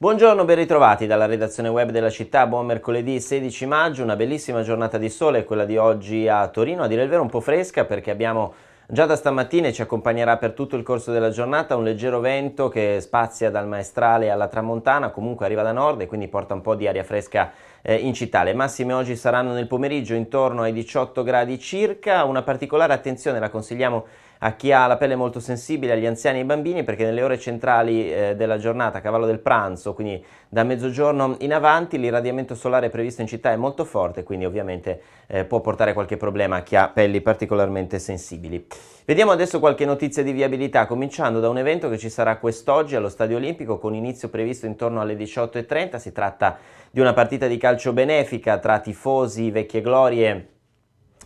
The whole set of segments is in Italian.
Buongiorno, ben ritrovati dalla redazione web della città. Buon mercoledì 16 maggio, una bellissima giornata di sole, quella di oggi a Torino, a dire il vero un po' fresca perché abbiamo Già da stamattina e ci accompagnerà per tutto il corso della giornata un leggero vento che spazia dal maestrale alla tramontana, comunque arriva da nord e quindi porta un po' di aria fresca eh, in città. Le massime oggi saranno nel pomeriggio intorno ai 18 gradi circa, una particolare attenzione la consigliamo a chi ha la pelle molto sensibile, agli anziani e ai bambini, perché nelle ore centrali eh, della giornata, a cavallo del pranzo, quindi da mezzogiorno in avanti, l'irradiamento solare previsto in città è molto forte, quindi ovviamente eh, può portare qualche problema a chi ha pelli particolarmente sensibili. Vediamo adesso qualche notizia di viabilità, cominciando da un evento che ci sarà quest'oggi allo Stadio Olimpico con inizio previsto intorno alle 18.30, si tratta di una partita di calcio calcio benefica tra tifosi, vecchie glorie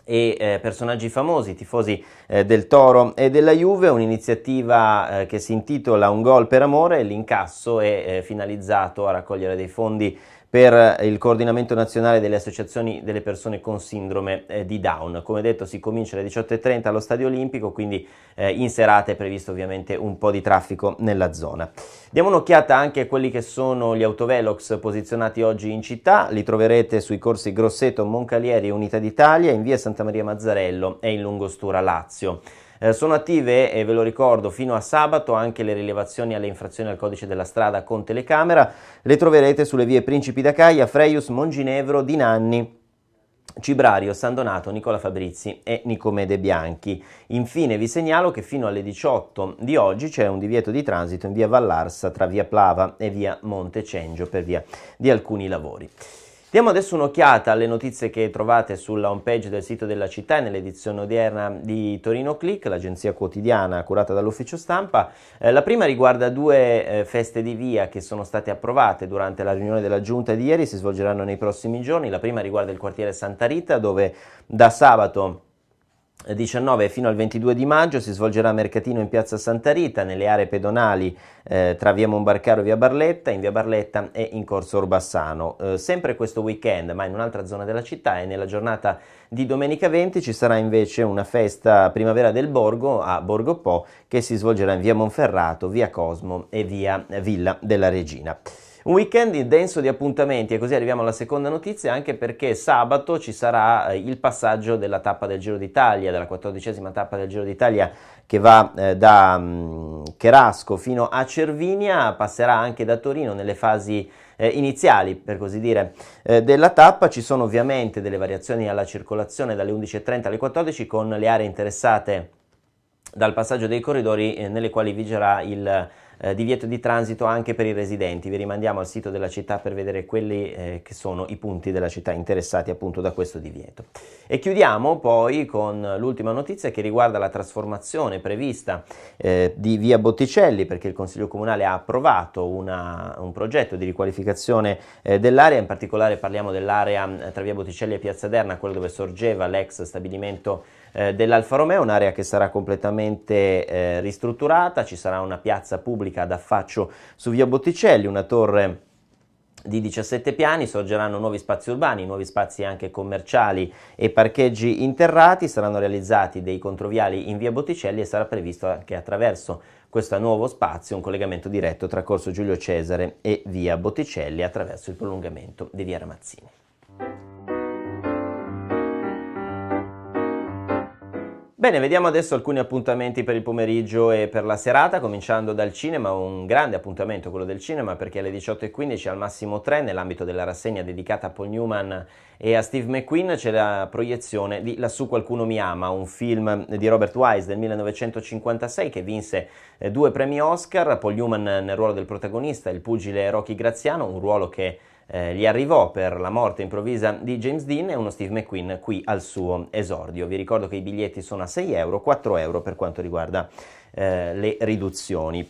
e eh, personaggi famosi, tifosi eh, del Toro e della Juve, un'iniziativa eh, che si intitola Un gol per amore, l'incasso è eh, finalizzato a raccogliere dei fondi per eh, il coordinamento nazionale delle associazioni delle persone con sindrome eh, di Down. Come detto si comincia alle 18.30 allo Stadio Olimpico, quindi eh, in serata è previsto ovviamente un po' di traffico nella zona. Diamo un'occhiata anche a quelli che sono gli autovelox posizionati oggi in città, li troverete sui corsi Grosseto, Moncalieri e Unità d'Italia, in via Santa Maria Mazzarello e in Lungostura Lazio. Eh, sono attive, e ve lo ricordo, fino a sabato anche le rilevazioni alle infrazioni al codice della strada con telecamera. Le troverete sulle vie Principi d'Acaia, Freius, Monginevro, Di Nanni. Cibrario, San Donato, Nicola Fabrizi e Nicomede Bianchi. Infine vi segnalo che fino alle 18 di oggi c'è un divieto di transito in via Vallarsa tra via Plava e via Monte Cengio per via di alcuni lavori. Diamo adesso un'occhiata alle notizie che trovate sulla homepage del sito della città e nell'edizione odierna di Torino Click, l'agenzia quotidiana curata dall'ufficio stampa. Eh, la prima riguarda due eh, feste di via che sono state approvate durante la riunione della giunta di ieri, si svolgeranno nei prossimi giorni. La prima riguarda il quartiere Santa Rita dove da sabato 19 fino al 22 di maggio si svolgerà mercatino in piazza Santa Rita nelle aree pedonali eh, tra via Monbarcaro e via Barletta, in via Barletta e in corso Orbassano. Eh, sempre questo weekend, ma in un'altra zona della città e nella giornata di domenica 20 ci sarà invece una festa primavera del Borgo a Borgo Po che si svolgerà in via Monferrato, via Cosmo e via Villa della Regina. Un weekend denso di appuntamenti e così arriviamo alla seconda notizia anche perché sabato ci sarà eh, il passaggio della tappa del Giro d'Italia, della quattordicesima tappa del Giro d'Italia che va eh, da um, mm, Cherasco fino a Cervinia, passerà anche da Torino nelle fasi eh, iniziali, per così dire, eh, della tappa. Ci sono ovviamente delle variazioni alla circolazione dalle 11.30 alle 14 con le aree interessate dal passaggio dei corridori eh, nelle quali vigerà il eh, divieto di transito anche per i residenti. Vi rimandiamo al sito della città per vedere quelli eh, che sono i punti della città interessati appunto da questo divieto. E chiudiamo poi con l'ultima notizia che riguarda la trasformazione prevista eh, di via Botticelli perché il Consiglio Comunale ha approvato una, un progetto di riqualificazione eh, dell'area, in particolare parliamo dell'area eh, tra via Botticelli e Piazza Derna, quella dove sorgeva l'ex stabilimento eh, dell'Alfa Romeo, un'area che sarà completamente ristrutturata, ci sarà una piazza pubblica fabbrica ad affaccio su via Botticelli, una torre di 17 piani, sorgeranno nuovi spazi urbani, nuovi spazi anche commerciali e parcheggi interrati, saranno realizzati dei controviali in via Botticelli e sarà previsto anche attraverso questo nuovo spazio un collegamento diretto tra Corso Giulio Cesare e via Botticelli attraverso il prolungamento di via Ramazzini. Bene, vediamo adesso alcuni appuntamenti per il pomeriggio e per la serata, cominciando dal cinema, un grande appuntamento quello del cinema perché alle 18.15 al massimo 3 nell'ambito della rassegna dedicata a Paul Newman e a Steve McQueen c'è la proiezione di Lassù qualcuno mi ama, un film di Robert Wise del 1956 che vinse eh, due premi Oscar, Paul Newman nel ruolo del protagonista, il pugile Rocky Graziano, un ruolo che eh, gli arrivò per la morte improvvisa di James Dean e uno Steve McQueen qui al suo esordio. Vi ricordo che i biglietti sono a 6 euro, 4 euro per quanto riguarda eh, le riduzioni.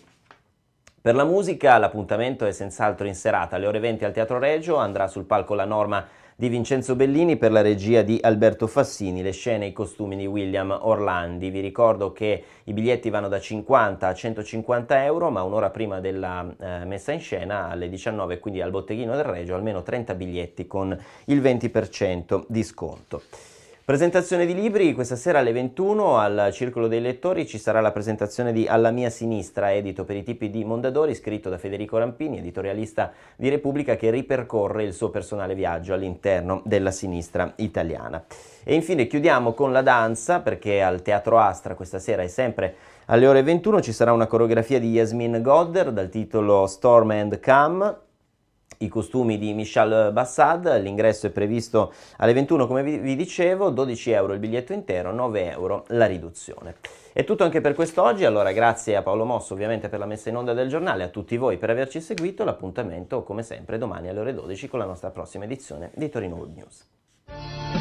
Per la musica l'appuntamento è senz'altro in serata, alle ore 20 al Teatro Regio andrà sul palco la norma di Vincenzo Bellini per la regia di Alberto Fassini, le scene e i costumi di William Orlandi. Vi ricordo che i biglietti vanno da 50 a 150 euro, ma un'ora prima della eh, messa in scena alle 19, quindi al botteghino del Regio, almeno 30 biglietti con il 20% di sconto. Presentazione di libri, questa sera alle 21 al Circolo dei Lettori ci sarà la presentazione di Alla mia sinistra, edito per i tipi di Mondadori, scritto da Federico Rampini, editorialista di Repubblica, che ripercorre il suo personale viaggio all'interno della sinistra italiana. E infine chiudiamo con la danza, perché al Teatro Astra questa sera è sempre alle ore 21 ci sarà una coreografia di Yasmin Godder dal titolo Storm and Come i costumi di Michel Bassad, l'ingresso è previsto alle 21 come vi dicevo, 12 euro il biglietto intero, 9 euro la riduzione. È tutto anche per quest'oggi, allora grazie a Paolo Mosso ovviamente per la messa in onda del giornale, a tutti voi per averci seguito, l'appuntamento come sempre domani alle ore 12 con la nostra prossima edizione di Torino Good News.